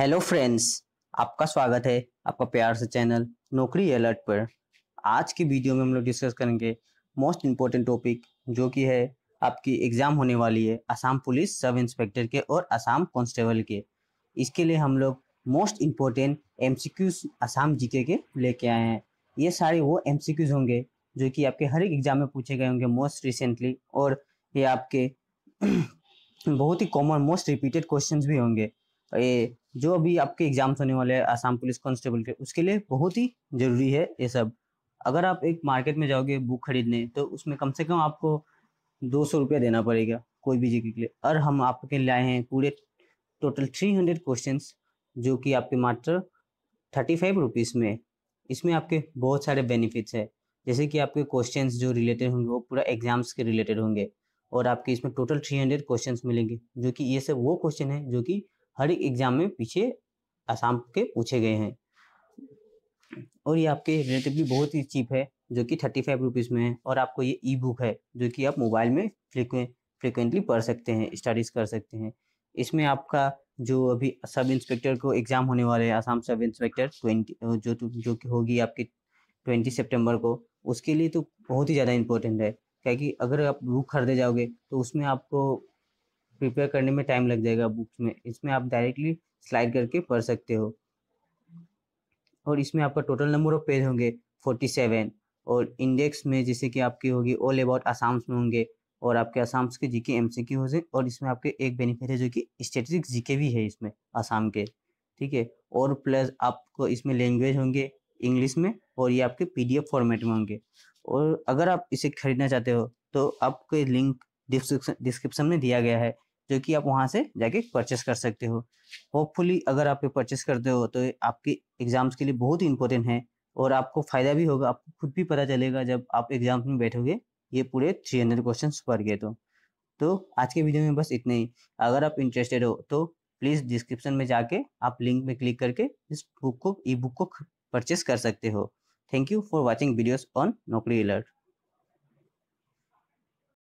hello friends आपका स्वागत है आपका प्यार से चैनल नौकरी अलर्ट पर आज की वीडियो में हम लोग डिस्कस करेंगे मोस्ट इम्पोर्टेंट टॉपिक जो कि है आपकी एग्ज़ाम होने वाली है असम पुलिस सब इंस्पेक्टर के और असम कांस्टेबल के इसके लिए हम लोग most important M C Qs Assam G K लेके आए हैं ये सारे वो एम सी क्यूज होंगे जो कि आपके हर एक एग्ज़ाम में पूछे गए होंगे मोस्ट रिसेंटली और ये आपके बहुत ही कॉमन मोस्ट रिपीटेड क्वेश्चंस भी होंगे ये जो अभी आपके एग्जाम्स होने वाले हैं आसाम पुलिस कांस्टेबल के उसके लिए बहुत ही ज़रूरी है ये सब अगर आप एक मार्केट में जाओगे बुक खरीदने तो उसमें कम से कम आपको दो सौ रुपया देना पड़ेगा कोई भी जी के लिए और हम आपके लिए आए हैं पूरे टोटल थ्री हंड्रेड क्वेश्चन जो कि आपके मात्र थर्टी फाइव रुपीज़ में इसमें आपके बहुत सारे बेनिफिट्स है जैसे कि आपके क्वेश्चन जो रिलेटेड होंगे वो पूरा एग्जाम्स के रिलेटेड होंगे और आपके इसमें टोटल थ्री हंड्रेड क्वेश्चन मिलेंगे जो कि ये सब वो क्वेश्चन है जो कि हर एक एग्जाम में पीछे आसाम के पूछे गए हैं और ये आपके रिलेटिवली बहुत ही चीप है जो कि थर्टी फाइव रुपीज़ में है और आपको ये ई बुक है जो कि आप मोबाइल में फ्रिक्वेंटली पढ़ सकते हैं स्टडीज़ कर सकते हैं इसमें आपका जो अभी सब इंस्पेक्टर को एग्ज़ाम होने वाले हैं आसाम सब इंस्पेक्टर ट्वेंटी जो जो कि होगी आपकी ट्वेंटी सेप्टेम्बर को उसके लिए तो बहुत ही ज़्यादा इम्पोर्टेंट है कि अगर आप बुक खरीदे जाओगे तो उसमें आपको प्रिपेयर करने में टाइम लग जाएगा बुक्स में इसमें आप डायरेक्टली स्लाइड करके पढ़ सकते हो और इसमें आपका टोटल नंबर ऑफ पेज होंगे फोर्टी सेवन और इंडेक्स में जैसे कि आपकी होगी ऑल अबाउट आसाम्स में होंगे और आपके आसाम्स के जीके एम सी होंगे और इसमें आपके एक बेनिफिट है जो कि स्टेटिक जीके भी है इसमें आसाम के ठीक है और प्लस आपको इसमें लैंग्वेज होंगे इंग्लिश में और ये आपके पीडीएफ फॉर्मेट में होंगे और अगर आप इसे खरीदना चाहते हो तो आपके लिंक डिस्क्रिप्शन में दिया गया है जो कि आप वहां से जाके परचेस कर सकते हो होपफुली अगर आप ये परचेस करते हो तो आपके एग्जाम्स के लिए बहुत ही इंपॉर्टेंट है और आपको फायदा भी होगा आपको खुद भी पता चलेगा जब आप एग्जाम में बैठोगे ये पूरे थ्री हंड्रेड क्वेश्चन पढ़ गए तो तो आज के वीडियो में बस इतना ही अगर आप इंटरेस्टेड हो तो प्लीज़ डिस्क्रिप्शन में जाके आप लिंक में क्लिक करके इस बुक को ई बुक को परचेस कर सकते हो thank you for watching videos on Naukri alert